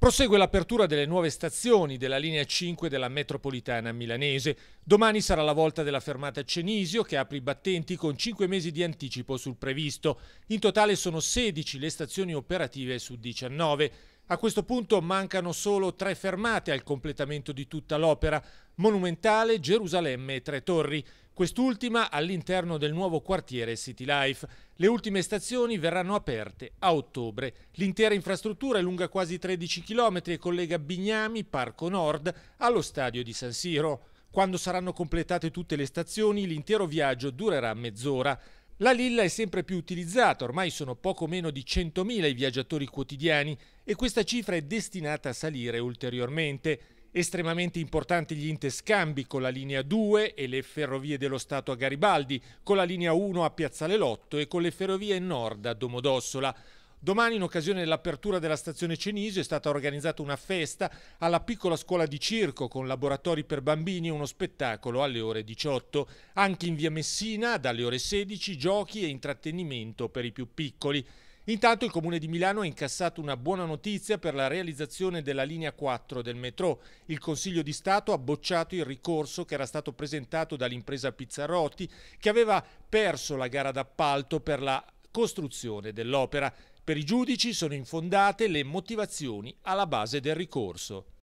Prosegue l'apertura delle nuove stazioni della linea 5 della metropolitana milanese. Domani sarà la volta della fermata Cenisio che apre i battenti con 5 mesi di anticipo sul previsto. In totale sono 16 le stazioni operative su 19. A questo punto mancano solo tre fermate al completamento di tutta l'opera, Monumentale, Gerusalemme e Tre Torri, quest'ultima all'interno del nuovo quartiere City Life. Le ultime stazioni verranno aperte a ottobre. L'intera infrastruttura è lunga quasi 13 km e collega Bignami, Parco Nord, allo stadio di San Siro. Quando saranno completate tutte le stazioni, l'intero viaggio durerà mezz'ora. La Lilla è sempre più utilizzata, ormai sono poco meno di 100.000 i viaggiatori quotidiani e questa cifra è destinata a salire ulteriormente. Estremamente importanti gli interscambi con la linea 2 e le ferrovie dello Stato a Garibaldi, con la linea 1 a Piazzale Lotto e con le ferrovie Nord a Domodossola. Domani, in occasione dell'apertura della stazione Cenisio, è stata organizzata una festa alla piccola scuola di circo con laboratori per bambini e uno spettacolo alle ore 18. Anche in via Messina, dalle ore 16, giochi e intrattenimento per i più piccoli. Intanto il Comune di Milano ha incassato una buona notizia per la realizzazione della linea 4 del metro. Il Consiglio di Stato ha bocciato il ricorso che era stato presentato dall'impresa Pizzarotti, che aveva perso la gara d'appalto per la costruzione dell'opera. Per i giudici sono infondate le motivazioni alla base del ricorso.